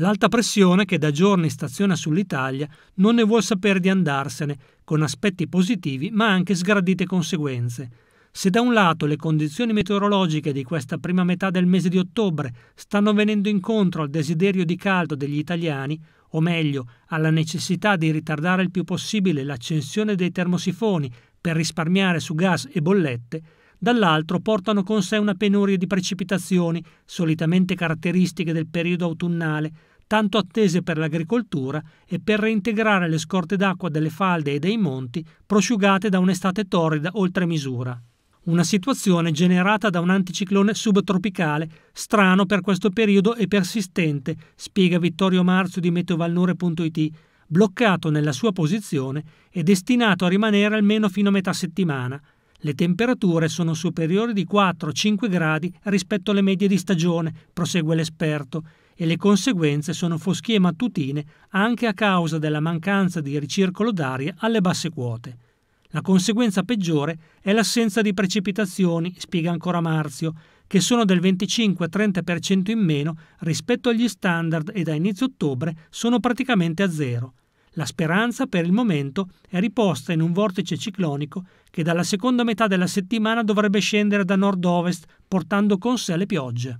L'alta pressione, che da giorni staziona sull'Italia, non ne vuol sapere di andarsene, con aspetti positivi ma anche sgradite conseguenze. Se da un lato le condizioni meteorologiche di questa prima metà del mese di ottobre stanno venendo incontro al desiderio di caldo degli italiani, o meglio, alla necessità di ritardare il più possibile l'accensione dei termosifoni per risparmiare su gas e bollette, dall'altro portano con sé una penuria di precipitazioni, solitamente caratteristiche del periodo autunnale, tanto attese per l'agricoltura e per reintegrare le scorte d'acqua delle falde e dei monti prosciugate da un'estate torrida oltre misura. Una situazione generata da un anticiclone subtropicale, strano per questo periodo e persistente, spiega Vittorio Marzio di meteovalnure.it, bloccato nella sua posizione e destinato a rimanere almeno fino a metà settimana, le temperature sono superiori di 4-5 gradi rispetto alle medie di stagione, prosegue l'esperto, e le conseguenze sono foschie mattutine anche a causa della mancanza di ricircolo d'aria alle basse quote. La conseguenza peggiore è l'assenza di precipitazioni, spiega ancora Marzio, che sono del 25-30% in meno rispetto agli standard e da inizio ottobre sono praticamente a zero. La speranza per il momento è riposta in un vortice ciclonico che dalla seconda metà della settimana dovrebbe scendere da nord-ovest portando con sé le piogge.